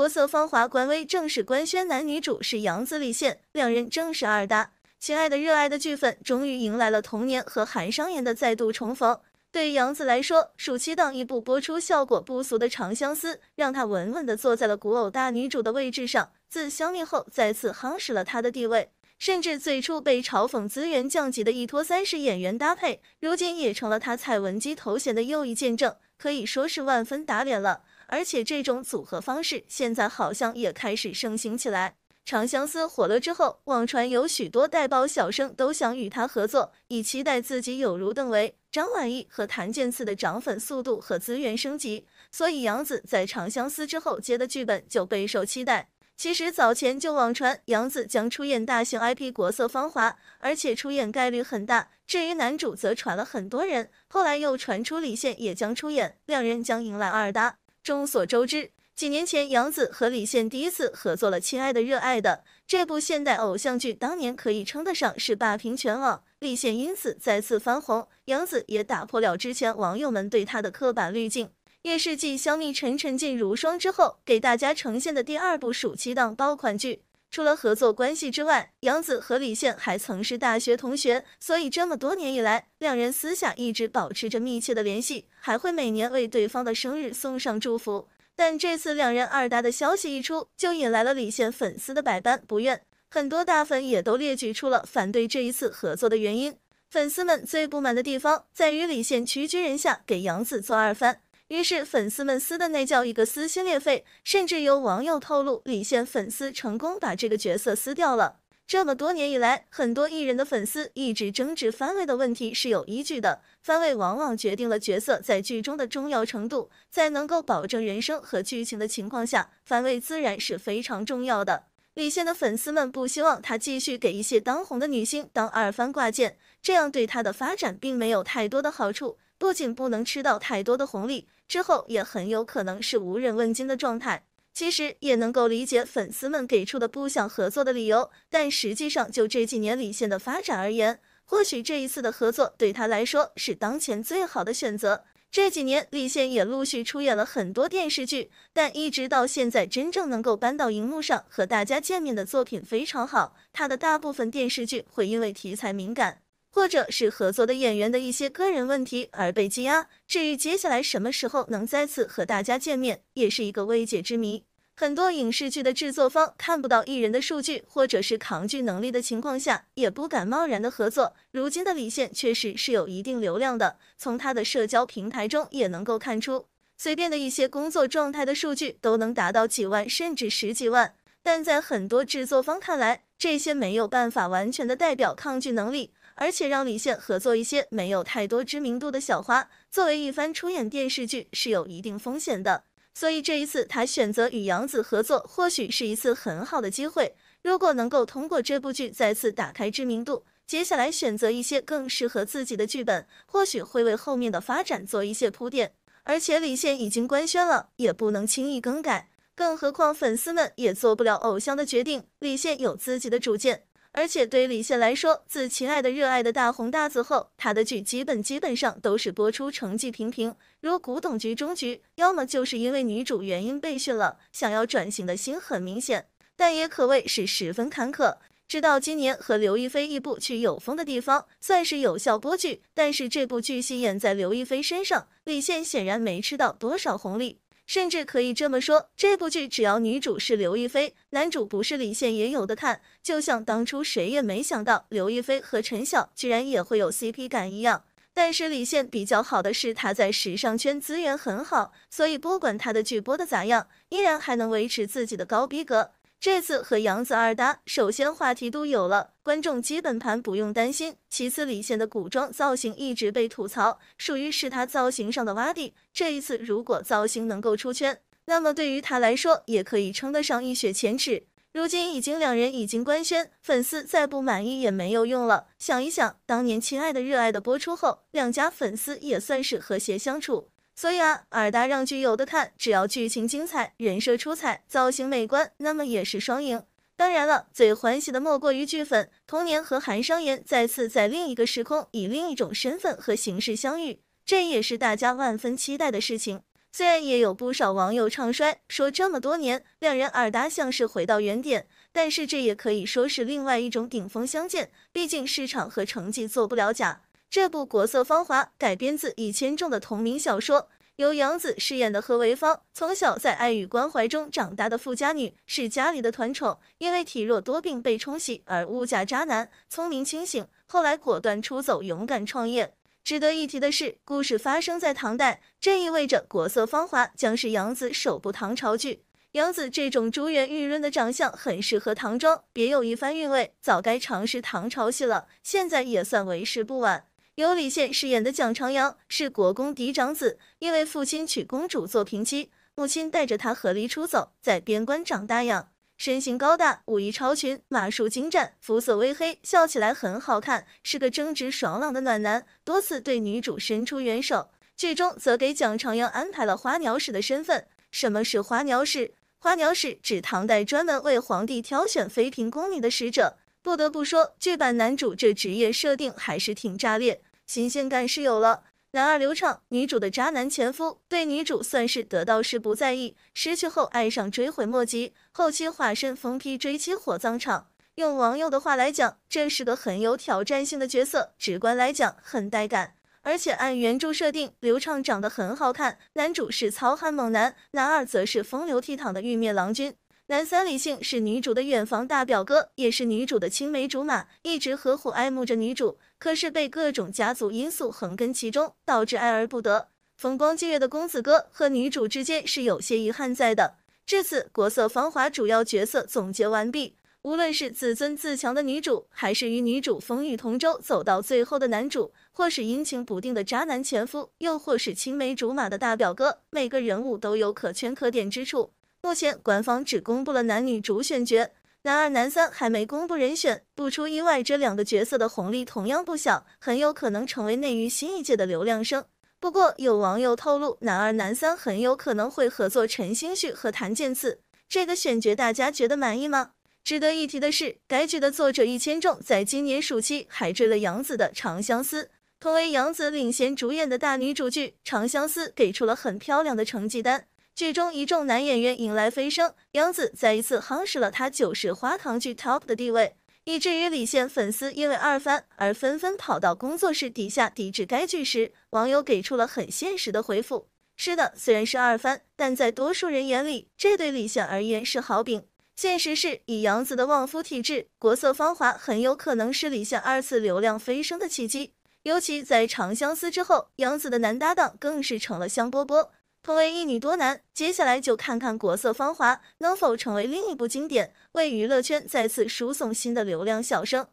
国色芳华官微正式官宣男女主是杨紫李现，两人正式二搭。亲爱的热爱的剧粉终于迎来了童年和韩商言的再度重逢。对杨紫来说，暑期档一部播出效果不俗的《长相思》，让她稳稳的坐在了古偶大女主的位置上。自消灭后，再次夯实了她的地位。甚至最初被嘲讽资源降级的一拖三式演员搭配，如今也成了她蔡文姬头衔的又一见证，可以说是万分打脸了。而且这种组合方式现在好像也开始盛行起来。长相思火了之后，网传有许多带包小生都想与他合作，以期待自己有如邓为、张晚意和谭健次的涨粉速度和资源升级。所以杨紫在长相思之后接的剧本就备受期待。其实早前就网传杨紫将出演大型 IP《国色芳华》，而且出演概率很大。至于男主，则传了很多人，后来又传出李现也将出演，两人将迎来二搭。众所周知，几年前杨紫和李现第一次合作了《亲爱的热爱的》这部现代偶像剧，当年可以称得上是霸屏全网，李现因此再次翻红，杨紫也打破了之前网友们对她的刻板滤镜。也是继《香蜜沉沉烬如霜》之后，给大家呈现的第二部暑期档爆款剧。除了合作关系之外，杨子和李现还曾是大学同学，所以这么多年以来，两人私下一直保持着密切的联系，还会每年为对方的生日送上祝福。但这次两人二搭的消息一出，就引来了李现粉丝的百般不愿，很多大粉也都列举出了反对这一次合作的原因。粉丝们最不满的地方在于李现屈居人下给杨子做二番。于是粉丝们撕的那叫一个撕心裂肺，甚至有网友透露李现粉丝成功把这个角色撕掉了。这么多年以来，很多艺人的粉丝一直争执番位的问题是有依据的，番位往往决定了角色在剧中的重要程度，在能够保证人生和剧情的情况下，番位自然是非常重要的。李现的粉丝们不希望他继续给一些当红的女星当二番挂件，这样对他的发展并没有太多的好处，不仅不能吃到太多的红利。之后也很有可能是无人问津的状态。其实也能够理解粉丝们给出的不想合作的理由，但实际上就这几年李现的发展而言，或许这一次的合作对他来说是当前最好的选择。这几年李现也陆续出演了很多电视剧，但一直到现在真正能够搬到荧幕上和大家见面的作品非常好。他的大部分电视剧会因为题材敏感。或者是合作的演员的一些个人问题而被羁押。至于接下来什么时候能再次和大家见面，也是一个未解之谜。很多影视剧的制作方看不到艺人的数据或者是抗剧能力的情况下，也不敢贸然的合作。如今的李现确实是有一定流量的，从他的社交平台中也能够看出，随便的一些工作状态的数据都能达到几万甚至十几万。但在很多制作方看来，这些没有办法完全的代表抗拒能力。而且让李现合作一些没有太多知名度的小花，作为一番出演电视剧是有一定风险的。所以这一次他选择与杨紫合作，或许是一次很好的机会。如果能够通过这部剧再次打开知名度，接下来选择一些更适合自己的剧本，或许会为后面的发展做一些铺垫。而且李现已经官宣了，也不能轻易更改。更何况粉丝们也做不了偶像的决定，李现有自己的主见。而且对李现来说，自《亲爱的热爱的》大红大紫后，他的剧基本基本上都是播出成绩平平，如《古董局中局》要么就是因为女主原因被训了，想要转型的心很明显，但也可谓是十分坎坷。直到今年和刘亦菲一部《去有风的地方》算是有效播剧，但是这部剧戏演在刘亦菲身上，李现显然没吃到多少红利。甚至可以这么说，这部剧只要女主是刘亦菲，男主不是李现也有的看。就像当初谁也没想到刘亦菲和陈晓居然也会有 CP 感一样。但是李现比较好的是他在时尚圈资源很好，所以不管他的剧播的咋样，依然还能维持自己的高逼格。这次和杨子二搭，首先话题度有了，观众基本盘不用担心。其次李现的古装造型一直被吐槽，属于是他造型上的洼地。这一次如果造型能够出圈，那么对于他来说也可以称得上一雪前耻。如今已经两人已经官宣，粉丝再不满意也没有用了。想一想，当年《亲爱的热爱的》播出后，两家粉丝也算是和谐相处。所以啊，尔达让剧有的看，只要剧情精彩、人设出彩、造型美观，那么也是双赢。当然了，最欢喜的莫过于剧粉，童年和韩商言再次在另一个时空以另一种身份和形式相遇，这也是大家万分期待的事情。虽然也有不少网友唱衰，说这么多年两人尔达像是回到原点，但是这也可以说是另外一种顶峰相见，毕竟市场和成绩做不了假。这部《国色芳华》改编自李千重的同名小说，由杨紫饰演的何为芳，从小在爱与关怀中长大的富家女，是家里的团宠，因为体弱多病被冲洗而误嫁渣男，聪明清醒，后来果断出走，勇敢创业。值得一提的是，故事发生在唐代，这意味着《国色芳华》将是杨紫首部唐朝剧。杨紫这种珠圆玉润的长相，很适合唐装，别有一番韵味。早该尝试唐朝戏了，现在也算为时不晚。由李现饰演的蒋长扬是国公嫡长子，因为父亲娶公主做平妻，母亲带着他合离出走，在边关长大养，身形高大，武艺超群，马术精湛，肤色微黑，笑起来很好看，是个正直爽朗的暖男，多次对女主伸出援手。剧中则给蒋长扬安排了花鸟使的身份。什么是花鸟使？花鸟使指唐代专门为皇帝挑选妃嫔宫女的使者。不得不说，剧版男主这职业设定还是挺炸裂。新鲜感是有了，男二刘畅，女主的渣男前夫，对女主算是得到是不在意，失去后爱上，追悔莫及，后期化身疯批追妻火葬场。用网友的话来讲，这是个很有挑战性的角色，直观来讲很带感。而且按原著设定，刘畅长得很好看，男主是糙汉猛男，男二则是风流倜傥的玉面郎君。男三李姓是女主的远房大表哥，也是女主的青梅竹马，一直呵护爱慕着女主，可是被各种家族因素横亘其中，导致爱而不得。风光霁月的公子哥和女主之间是有些遗憾在的。至此，国色芳华主要角色总结完毕。无论是自尊自强的女主，还是与女主风雨同舟走到最后的男主，或是阴晴不定的渣男前夫，又或是青梅竹马的大表哥，每个人物都有可圈可点之处。目前官方只公布了男女主选角，男二、男三还没公布人选。不出意外，这两个角色的红利同样不小，很有可能成为内娱新一届的流量生。不过，有网友透露，男二、男三很有可能会合作陈星旭和谭健次，这个选角大家觉得满意吗？值得一提的是，该剧的作者一千重在今年暑期还追了杨紫的《长相思》，同为杨紫领衔主演的大女主剧《长相思》给出了很漂亮的成绩单。剧中一众男演员迎来飞升，杨紫再一次夯实了她就是花堂剧 top 的地位，以至于李现粉丝因为二番而纷纷跑到工作室底下抵制该剧时，网友给出了很现实的回复：是的，虽然是二番，但在多数人眼里，这对李现而言是好饼。现实是以杨紫的旺夫体质，国色芳华很有可能是李现二次流量飞升的契机，尤其在长相思之后，杨紫的男搭档更是成了香饽饽。同为一女多男，接下来就看看《国色芳华》能否成为另一部经典，为娱乐圈再次输送新的流量笑声。